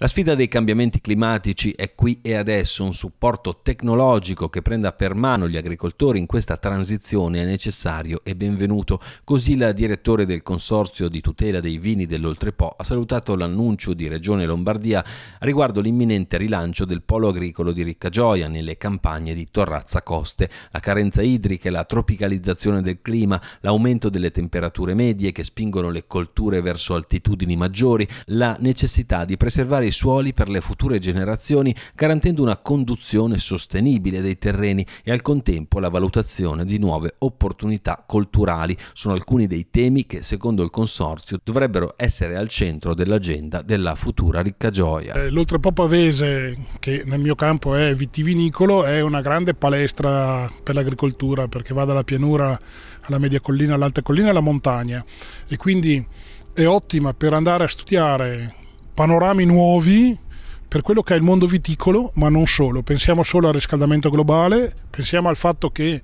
La sfida dei cambiamenti climatici è qui e adesso, un supporto tecnologico che prenda per mano gli agricoltori in questa transizione è necessario e benvenuto, così la direttore del Consorzio di tutela dei vini dell'Oltrepo ha salutato l'annuncio di Regione Lombardia riguardo l'imminente rilancio del polo agricolo di Riccagioia nelle campagne di Torrazza Coste. La carenza idrica e la tropicalizzazione del clima, l'aumento delle temperature medie che spingono le colture verso altitudini maggiori, la necessità di preservare i suoli per le future generazioni, garantendo una conduzione sostenibile dei terreni e al contempo la valutazione di nuove opportunità culturali. Sono alcuni dei temi che, secondo il Consorzio, dovrebbero essere al centro dell'agenda della futura Riccagioia. Eh, L'Oltrepo Pavese, che nel mio campo è vitivinicolo, è una grande palestra per l'agricoltura perché va dalla pianura alla media collina, all'alta collina e alla montagna e quindi è ottima per andare a studiare panorami nuovi per quello che è il mondo viticolo, ma non solo. Pensiamo solo al riscaldamento globale, pensiamo al fatto che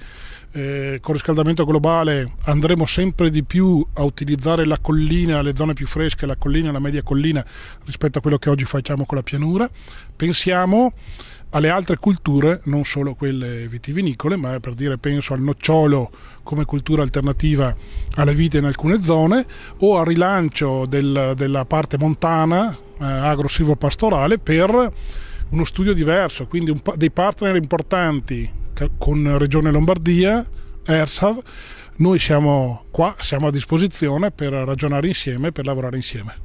eh, con il riscaldamento globale andremo sempre di più a utilizzare la collina, le zone più fresche, la collina, la media collina rispetto a quello che oggi facciamo con la pianura. Pensiamo alle altre culture, non solo quelle vitivinicole, ma per dire penso al nocciolo come cultura alternativa alle vite in alcune zone o al rilancio del, della parte montana eh, agro-silvopastorale per uno studio diverso, quindi un, dei partner importanti con Regione Lombardia, ERSAV, noi siamo qua, siamo a disposizione per ragionare insieme, per lavorare insieme.